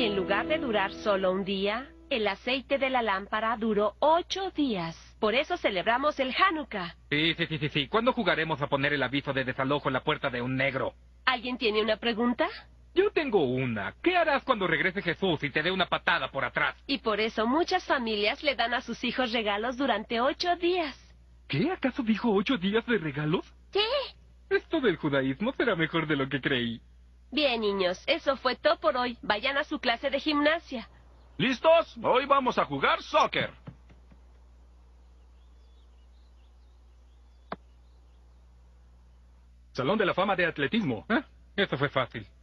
y en lugar de durar solo un día, el aceite de la lámpara duró ocho días. Por eso celebramos el Hanukkah. Sí, sí, sí, sí, sí. ¿Cuándo jugaremos a poner el aviso de desalojo en la puerta de un negro? ¿Alguien tiene una pregunta? Yo tengo una. ¿Qué harás cuando regrese Jesús y te dé una patada por atrás? Y por eso muchas familias le dan a sus hijos regalos durante ocho días. ¿Qué? ¿Acaso dijo ocho días de regalos? ¿Qué? Esto del judaísmo será mejor de lo que creí. Bien, niños, eso fue todo por hoy. Vayan a su clase de gimnasia. ¿Listos? Hoy vamos a jugar soccer. Salón de la Fama de Atletismo. ¿Eh? Eso fue fácil.